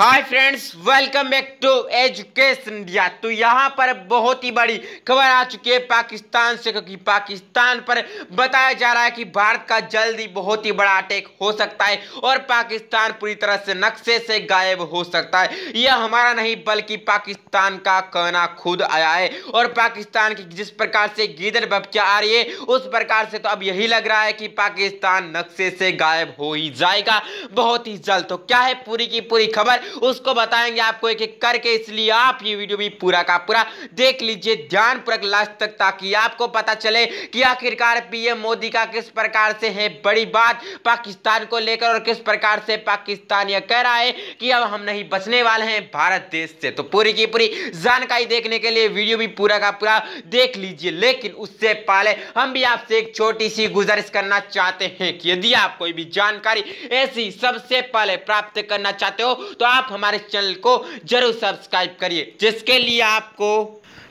hi friends welcome back to education India तो यहाँ पर बहुत ही बड़ी खबर आ चुकी है पाकिस्तान से क्योंकि पाकिस्तान पर बताया जा रहा है कि भारत का जल्द ही बहुत ही बड़ा अटैक हो सकता है और पाकिस्तान पूरी तरह से नक्शे से गायब हो सकता है यह हमारा नहीं बल्कि पाकिस्तान का कहना खुद आया है और पाकिस्तान की जिस प्रकार से गीदर बबकिया आ रही है उस प्रकार से तो अब यही लग रहा है कि पाकिस्तान नक्शे से गायब हो ही जाएगा बहुत ही जल्द तो क्या है पूरी की पूरी खबर उसको बताएंगे आपको एक एक करके इसलिए आप ये वीडियो भी पूरा का पूरा देख लीजिए ध्यान पूर्वक लास्ट तक ताकि आपको पता चले कि आखिरकार पीएम मोदी का किस प्रकार से है बड़ी बात पाकिस्तान को लेकर और किस प्रकार से पाकिस्तान यह कह रहा है कि अब हम नहीं बचने वाले हैं भारत देश से तो पूरी की पूरी जानकारी देखने के लिए वीडियो भी पूरा का पूरा देख लीजिए लेकिन उससे पहले हम भी आपसे एक छोटी सी गुजारिश करना चाहते हैं कि यदि आप कोई भी जानकारी ऐसी सबसे पहले प्राप्त करना चाहते हो तो आप आप हमारे चैनल को जरूर सब्सक्राइब करिए जिसके लिए आपको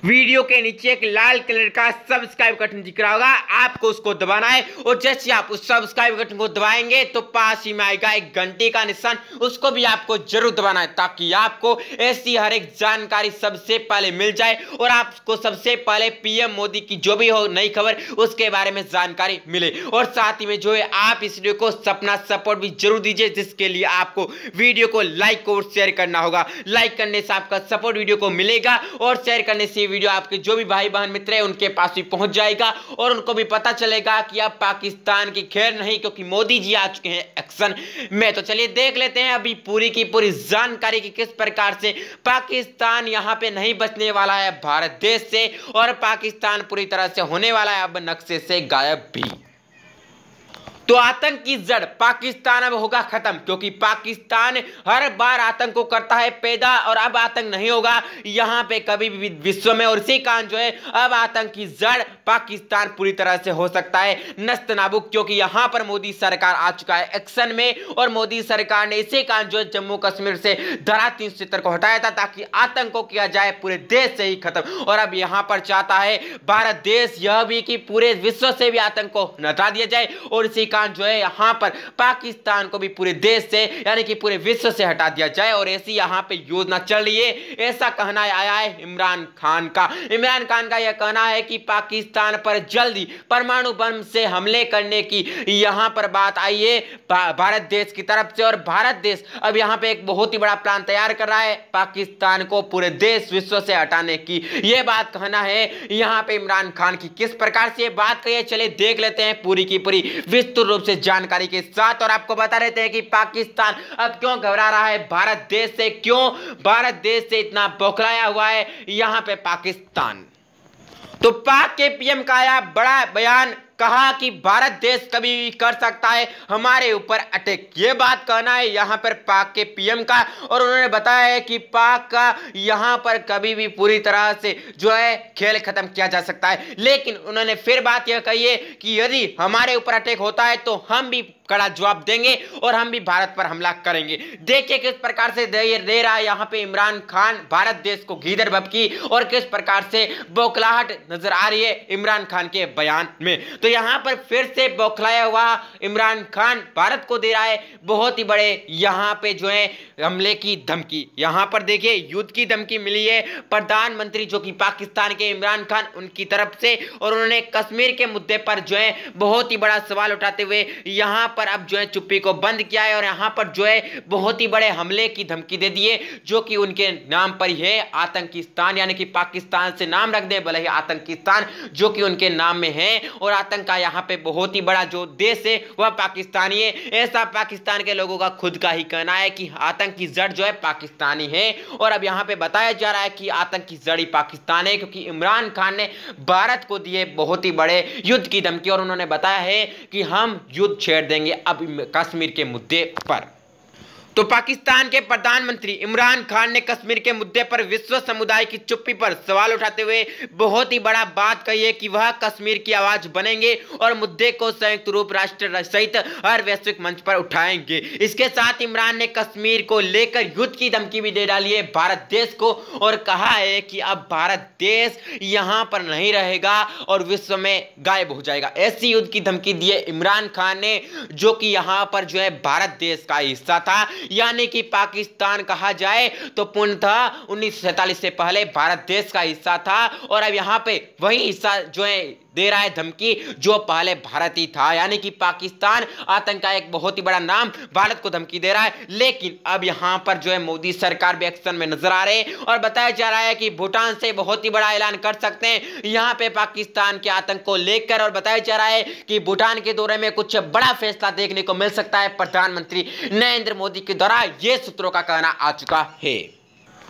वीडियो के नीचे एक लाल कलर का सब्सक्राइब बटन दिख रहा होगा आपको उसको दबाना है और जैसे आप उस सब्सक्राइब बटन को दबाएंगे तो पास ही में आएगा एक घंटे का निशान उसको भी आपको जरूर दबाना है ताकि आपको ऐसी हर एक जानकारी सबसे पहले मिल जाए और आपको सबसे पहले पीएम मोदी की जो भी हो नई खबर उसके बारे में जानकारी मिले और साथ ही में जो है आप इस वीडियो को सपना सपोर्ट भी जरूर दीजिए जिसके लिए आपको वीडियो को लाइक और शेयर करना होगा लाइक करने से आपका सपोर्ट वीडियो को मिलेगा और शेयर करने से वीडियो आपके जो भी भाई बहन मित्र है उनके पास भी पहुंच जाएगा और उनको भी पता चलेगा कि अब पाकिस्तान की खैर नहीं क्योंकि मोदी जी आ चुके हैं एक्शन में तो चलिए देख लेते हैं अभी पूरी की पूरी जानकारी की किस प्रकार से पाकिस्तान यहाँ पे नहीं बचने वाला है भारत देश से और पाकिस्तान पूरी तरह से होने वाला है अब नक्शे से गायब भी तो आतंक की जड़ पाकिस्तान अब होगा खत्म क्योंकि पाकिस्तान हर बार आतंक को करता है पैदा और अब आतंक नहीं होगा यहां पे कभी भी विश्व में और इसी कारण जो है अब आतंक की जड़ पाकिस्तान पूरी तरह से हो सकता है नस्त नाबुक क्योंकि यहां पर मोदी सरकार आ चुका है एक्शन में और मोदी सरकार ने इसी कारण जो जम्मू कश्मीर से धरा तीन सत्तर को हटाया था ताकि आतंक को किया जाए पूरे देश से ही खत्म और अब यहां पर चाहता है भारत देश यह भी कि पूरे विश्व से भी आतंक को हटा दिया जाए और इसी कारण जो है यहाँ पर पाकिस्तान को भी पूरे देश से यानी कि पूरे विश्व से हटा दिया जाए और ऐसी यहां पर योजना चल रही है ऐसा कहना आया है इमरान खान का इमरान खान का यह कहना है कि पाकिस्तान पाकिस्तान पर जल्दी परमाणु बम से हमले करने की यहाँ पर बात आई है भारत देश की तरफ से और भारत देश अब यहाँ पे एक बहुत ही बड़ा प्लान तैयार कर रहा है पाकिस्तान को पूरे देश विश्व से हटाने की ये बात कहना है यहाँ पे इमरान खान की किस प्रकार से बात कही चले देख लेते हैं पूरी की पूरी विस्तृत रूप से जानकारी के साथ और आपको बता देते हैं कि पाकिस्तान अब क्यों घबरा रहा है भारत देश से क्यों भारत देश से इतना बौखलाया हुआ है यहाँ पे पाकिस्तान तो पाक के पीएम का आया बड़ा बयान कहा कि भारत देश कभी भी कर सकता है हमारे ऊपर अटैक ये बात कहना है यहाँ पर पाक के पीएम का और उन्होंने बताया है कि पाक का यहाँ पर कभी भी पूरी तरह से जो है खेल खत्म किया जा सकता है लेकिन उन्होंने फिर बात यह कही है कि यदि हमारे ऊपर अटैक होता है तो हम भी कड़ा जवाब देंगे और हम भी भारत पर हमला करेंगे देखिए किस प्रकार से दे, दे रहा है यहाँ पे इमरान खान भारत देश को गीदर बबकी और किस प्रकार से बौखलाहट नजर आ रही है इमरान खान के बयान में तो यहाँ पर फिर से बौखलाया हुआ इमरान खान भारत को दे रहा है बहुत ही बड़े यहाँ पे जो है हमले की धमकी यहाँ पर देखिए युद्ध की धमकी मिली है प्रधानमंत्री जो कि पाकिस्तान के इमरान खान उनकी तरफ से और उन्होंने कश्मीर के मुद्दे पर जो है बहुत ही बड़ा सवाल उठाते हुए यहाँ पर अब जो है चुप्पी को बंद किया है और यहाँ पर जो है बहुत ही बड़े हमले की धमकी दे दिए जो कि उनके नाम पर ही है आतंकिस्तान यानी कि पाकिस्तान से नाम रख दे भले ही आतंकिस्तान जो कि उनके नाम में है और आतंक का यहाँ पे बहुत ही बड़ा जो देश है वह पाकिस्तानी है ऐसा पाकिस्तान के लोगों का खुद का ही कहना है कि आतंक की जड़ जो है पाकिस्तानी है और अब यहाँ पे बताया जा रहा है कि आतंक की जड़ ही पाकिस्तान है क्योंकि इमरान खान ने भारत को दिए बहुत ही बड़े युद्ध की धमकी और उन्होंने बताया है कि हम युद्ध छेड़ देंगे करेंगे अब कश्मीर के मुद्दे पर तो पाकिस्तान के प्रधानमंत्री इमरान खान ने कश्मीर के मुद्दे पर विश्व समुदाय की चुप्पी पर सवाल उठाते हुए बहुत ही बड़ा बात कही है कि वह कश्मीर की आवाज बनेंगे और मुद्दे को संयुक्त रूप राष्ट्र सहित हर वैश्विक मंच पर उठाएंगे इसके साथ इमरान ने कश्मीर को लेकर युद्ध की धमकी भी दे डाली है भारत देश को और कहा है कि अब भारत देश यहाँ पर नहीं रहेगा और विश्व में गायब हो जाएगा ऐसी युद्ध की धमकी दी है इमरान खान ने जो कि यहाँ पर जो है भारत देश का हिस्सा था यानी कि पाकिस्तान कहा जाए तो पूर्णतः उन्नीस से पहले भारत देश का हिस्सा था और अब यहाँ पे वही हिस्सा जो है दे रहा है धमकी जो पहले भारत ही था यानी कि पाकिस्तान आतंक का एक बहुत ही बड़ा नाम भारत को धमकी दे रहा है लेकिन अब यहां पर जो है मोदी सरकार भी एक्शन में नजर आ रहे और बताया जा रहा है कि भूटान से बहुत ही बड़ा ऐलान कर सकते हैं यहां पे पाकिस्तान के आतंक को लेकर और बताया जा रहा है कि भूटान के दौरे में कुछ बड़ा फैसला देखने को मिल सकता है प्रधानमंत्री नरेंद्र मोदी के द्वारा यह सूत्रों का कहना आ चुका है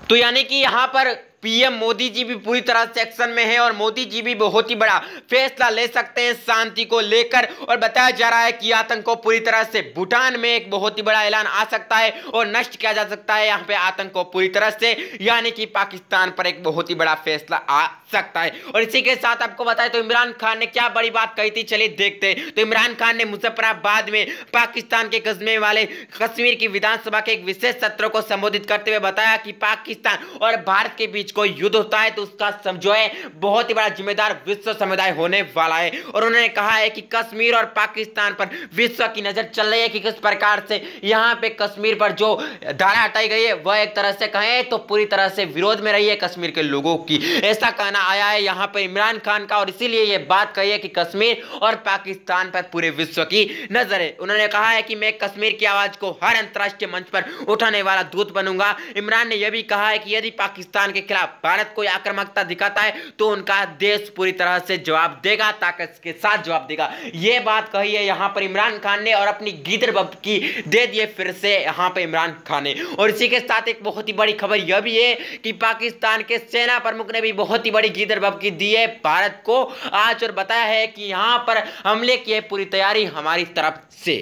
तो यानी कि यहां पर पीएम मोदी जी भी पूरी तरह से एक्शन में है और मोदी जी भी बहुत ही बड़ा फैसला ले सकते हैं शांति को लेकर और बताया जा रहा है कि आतंक को पूरी तरह से भूटान में एक बहुत ही बड़ा ऐलान आ सकता है और नष्ट किया जा सकता है यहाँ पे आतंक को पूरी तरह से यानी कि पाकिस्तान पर एक बहुत ही बड़ा फैसला आ सकता है और इसी के साथ आपको बताए तो इमरान खान ने क्या बड़ी बात कही थी चलिए देखते हैं तो इमरान खान ने मुजफ्फराबाद में पाकिस्तान के कस्बे वाले कश्मीर की विधानसभा के एक विशेष सत्र को संबोधित करते हुए बताया कि पाकिस्तान और भारत के बीच बीच कोई युद्ध होता है तो उसका समझो है बहुत ही बड़ा जिम्मेदार विश्व समुदाय होने वाला है और उन्होंने कहा है कि कश्मीर और पाकिस्तान पर विश्व की नजर चल रही है कि किस प्रकार से यहाँ पे कश्मीर पर जो धारा हटाई गई है वह एक तरह से कहें तो पूरी तरह से विरोध में रही है कश्मीर के लोगों की ऐसा कहना आया है यहाँ पर इमरान खान का और इसीलिए ये बात कही है कि कश्मीर और पाकिस्तान पर पूरे विश्व की नजर है उन्होंने कहा है कि मैं कश्मीर की आवाज को हर अंतर्राष्ट्रीय मंच पर उठाने वाला दूत बनूंगा इमरान ने यह भी कहा है कि यदि पाकिस्तान के खिलाफ खिलाफ भारत कोई आक्रामकता दिखाता है तो उनका देश पूरी तरह से जवाब देगा ताकत के साथ जवाब देगा यह बात कही है यहां पर इमरान खान ने और अपनी गीदर की दे दिए फिर से यहां पर इमरान खान ने और इसी के साथ एक बहुत ही बड़ी खबर यह भी है कि पाकिस्तान के सेना प्रमुख ने भी बहुत ही बड़ी गीदर की दी है भारत को आज और बताया है कि यहां पर हमले की पूरी तैयारी हमारी तरफ से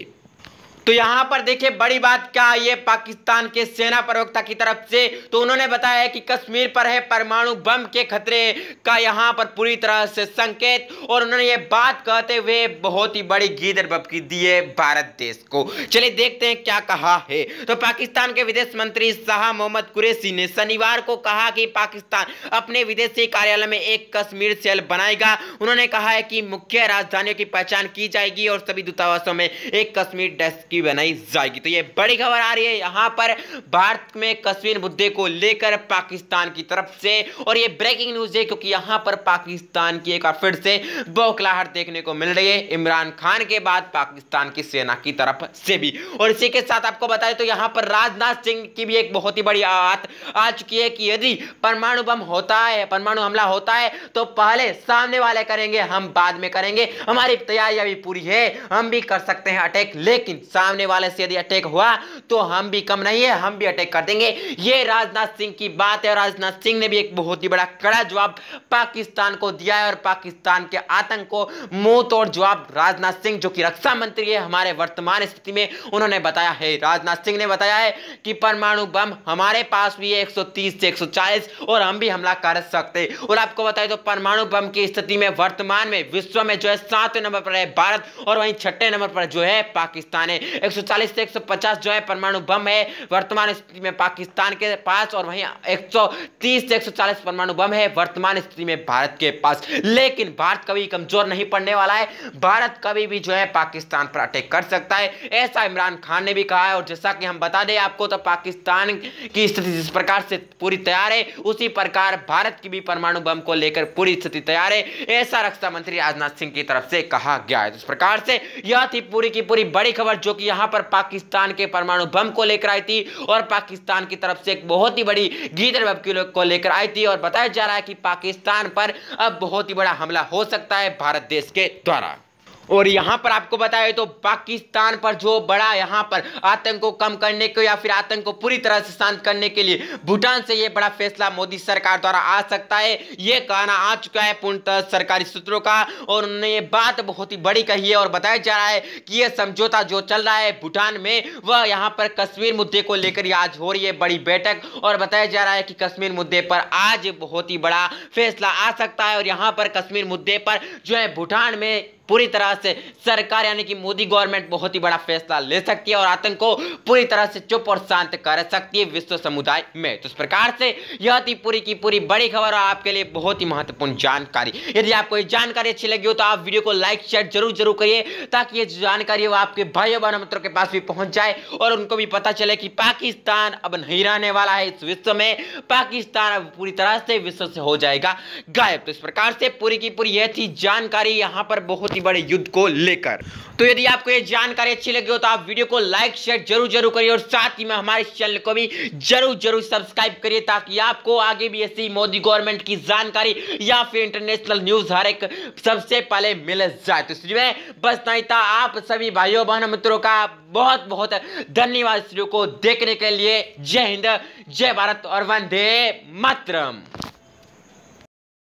तो यहां पर देखिए बड़ी बात क्या ये पाकिस्तान के सेना प्रवक्ता की तरफ से तो उन्होंने बताया कि कश्मीर पर है परमाणु बम के खतरे का यहां पर पूरी तरह से संकेत और उन्होंने ये बात कहते हुए बहुत ही बड़ी गीदर बपकी दी है भारत देश को चलिए देखते हैं क्या कहा है तो पाकिस्तान के विदेश मंत्री शाह मोहम्मद कुरेशी ने शनिवार को कहा कि पाकिस्तान अपने विदेशी कार्यालय में एक कश्मीर सेल बनाएगा उन्होंने कहा है कि मुख्य राजधानियों की पहचान की जाएगी और सभी दूतावासों में एक कश्मीर डेस्क की बनाई जाएगी तो ये बड़ी खबर आ रही है यहाँ पर भारत में कश्मीर मुद्दे को लेकर पाकिस्तान की तरफ से और ये ब्रेकिंग न्यूज है क्योंकि यहाँ पर पाकिस्तान की एक बार फिर से बौखलाहट देखने को मिल रही है इमरान खान के बाद पाकिस्तान की सेना की तरफ से भी और इसी के साथ आपको बताए तो यहाँ पर राजनाथ सिंह की भी एक बहुत ही बड़ी बात आ चुकी है कि यदि परमाणु बम होता है परमाणु हमला होता है तो पहले सामने वाले करेंगे हम बाद में करेंगे हमारी तैयारियां भी पूरी है हम भी कर सकते हैं अटैक लेकिन सामने वाले से यदि अटैक हुआ तो हम भी कम नहीं है हम भी अटैक कर देंगे ये राजनाथ सिंह की बात है राजनाथ सिंह ने भी एक बहुत ही बड़ा कड़ा जवाब पाकिस्तान को दिया है और पाकिस्तान के आतंक को मुंह तोड़ जवाब राजनाथ सिंह जो कि रक्षा मंत्री है हमारे वर्तमान स्थिति में उन्होंने बताया है राजनाथ सिंह ने बताया है कि परमाणु बम हमारे पास भी है एक से एक और हम भी हमला कर सकते और आपको बताए तो परमाणु बम की स्थिति में वर्तमान में विश्व में जो है सातवें नंबर पर है भारत और वहीं छठे नंबर पर जो है पाकिस्तान है 140 से 150 जो है परमाणु बम है वर्तमान स्थिति में पाकिस्तान के पास और वहीं 130 से 140 परमाणु बम है वर्तमान स्थिति में भारत के पास लेकिन भारत कभी कमजोर नहीं पड़ने वाला है भारत कभी भी जो है पाकिस्तान पर अटैक कर सकता है ऐसा इमरान खान ने भी कहा है और जैसा कि हम बता दें आपको तो पाकिस्तान की स्थिति जिस प्रकार से पूरी तैयार है उसी प्रकार भारत की भी परमाणु बम को लेकर पूरी स्थिति तैयार है ऐसा रक्षा मंत्री राजनाथ सिंह की तरफ से कहा गया है तो इस प्रकार से यह थी पूरी की पूरी बड़ी खबर जो कि यहाँ पर पाकिस्तान के परमाणु बम को लेकर आई थी और पाकिस्तान की तरफ से एक बहुत ही बड़ी गीदर बम को लेकर आई थी और बताया जा रहा है कि पाकिस्तान पर अब बहुत ही बड़ा हमला हो सकता है भारत देश के द्वारा और यहाँ पर आपको बताए तो पाकिस्तान पर जो बड़ा यहाँ पर आतंक को कम करने को या फिर आतंक को पूरी तरह से शांत करने के लिए भूटान से ये बड़ा फैसला मोदी सरकार द्वारा आ सकता है ये कहना आ चुका है पूर्णतः सरकारी सूत्रों का और उन्होंने ये बात बहुत ही बड़ी कही है और बताया जा रहा है कि यह समझौता जो चल रहा है भूटान में वह यहाँ पर कश्मीर मुद्दे को लेकर आज हो रही है बड़ी बैठक और बताया जा रहा है कि कश्मीर मुद्दे पर आज बहुत ही बड़ा फैसला आ सकता है और यहाँ पर कश्मीर मुद्दे पर जो है भूटान में पूरी तरह से सरकार यानी कि मोदी गवर्नमेंट बहुत ही बड़ा फैसला ले सकती है और आतंक को पूरी तरह से चुप और शांत कर सकती है विश्व समुदाय में तो इस प्रकार से यह थी पूरी की पूरी बड़ी खबर और आपके लिए बहुत ही महत्वपूर्ण जानकारी यदि आपको ये जानकारी अच्छी लगी हो तो आप वीडियो को लाइक शेयर जरूर जरूर करिए ताकि ये जानकारी वो आपके भाई और बहनों मित्रों के पास भी पहुंच जाए और उनको भी पता चले कि पाकिस्तान अब नहीं रहने वाला है इस विश्व में पाकिस्तान अब पूरी तरह से विश्व से हो जाएगा गायब तो इस प्रकार से पूरी की पूरी यह थी जानकारी यहाँ पर बहुत अति बड़े युद्ध को लेकर तो यदि आपको ये जानकारी अच्छी लगी हो तो आप वीडियो को लाइक शेयर जरूर जरूर करिए और साथ ही में हमारे चैनल को भी जरूर जरूर सब्सक्राइब करिए ताकि आपको आगे भी ऐसी मोदी गवर्नमेंट की जानकारी या फिर इंटरनेशनल न्यूज हर एक सबसे पहले मिल जाए तो इसलिए बस नहीं था आप सभी भाइयों बहन मित्रों का बहुत बहुत धन्यवाद इस वीडियो को देखने के लिए जय हिंद जय भारत और वंदे मातरम